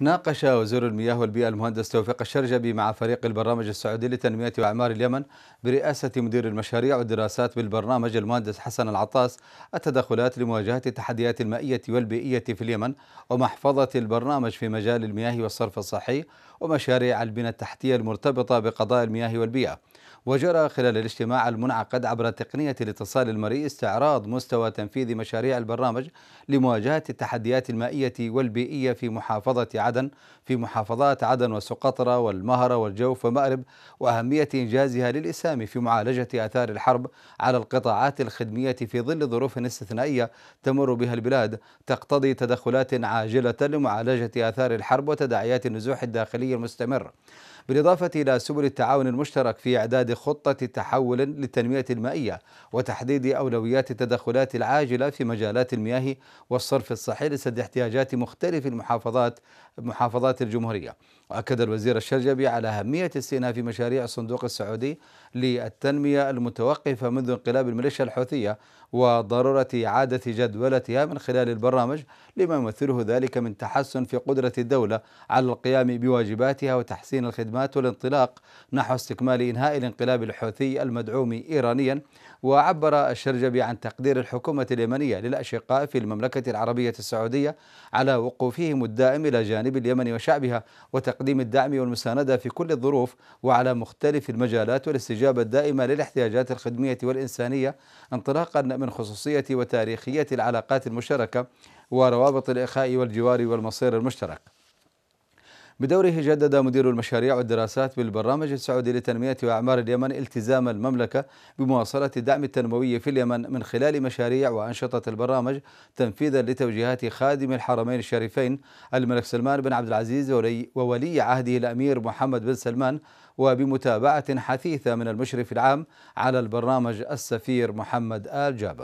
ناقش وزير المياه والبيئة المهندس توفيق الشرجبي مع فريق البرنامج السعودي لتنمية وأعمار اليمن برئاسة مدير المشاريع والدراسات بالبرنامج المهندس حسن العطاس التدخلات لمواجهة التحديات المائية والبيئية في اليمن ومحفظة البرنامج في مجال المياه والصرف الصحي ومشاريع البنى التحتية المرتبطة بقضايا المياه والبيئة وجرى خلال الاجتماع المنعقد عبر تقنية الاتصال المرئي استعراض مستوى تنفيذ مشاريع البرنامج لمواجهة التحديات المائية والبيئية في محافظة عدن في محافظات عدن وسقطرى والمهرة والجوف ومأرب وأهمية إنجازها للإسهام في معالجة آثار الحرب على القطاعات الخدمية في ظل ظروف استثنائية تمر بها البلاد تقتضي تدخلات عاجلة لمعالجة آثار الحرب وتداعيات النزوح الداخلي المستمر بالإضافة إلى سبل التعاون المشترك في إعداد خطة تحول للتنمية المائية وتحديد أولويات التدخلات العاجلة في مجالات المياه والصرف الصحي لسد احتياجات مختلف المحافظات محافظات الجمهورية وأكد الوزير الشرجبي على أهمية استئناف مشاريع الصندوق السعودي للتنمية المتوقفة منذ انقلاب الميليشيا الحوثية وضرورة إعادة جدولتها من خلال البرنامج لما يمثله ذلك من تحسن في قدرة الدولة على القيام بواجباتها وتحسين الخدمات والانطلاق نحو استكمال إنهاء الانقلاب الانقلاب الحوثي المدعوم إيرانيا وعبر الشرجبي عن تقدير الحكومة اليمنية للأشقاء في المملكة العربية السعودية على وقوفهم الدائم إلى جانب اليمن وشعبها وتقديم الدعم والمساندة في كل الظروف وعلى مختلف المجالات والاستجابة الدائمة للاحتياجات الخدمية والإنسانية انطلاقا من خصوصية وتاريخية العلاقات المشتركة وروابط الإخاء والجوار والمصير المشترك بدوره جدد مدير المشاريع والدراسات بالبرنامج السعودي لتنمية وأعمار اليمن التزام المملكة بمواصلة الدعم التنموي في اليمن من خلال مشاريع وأنشطة البرنامج تنفيذا لتوجيهات خادم الحرمين الشريفين الملك سلمان بن عبد العزيز وولي عهده الأمير محمد بن سلمان وبمتابعة حثيثة من المشرف العام على البرنامج السفير محمد آل جابر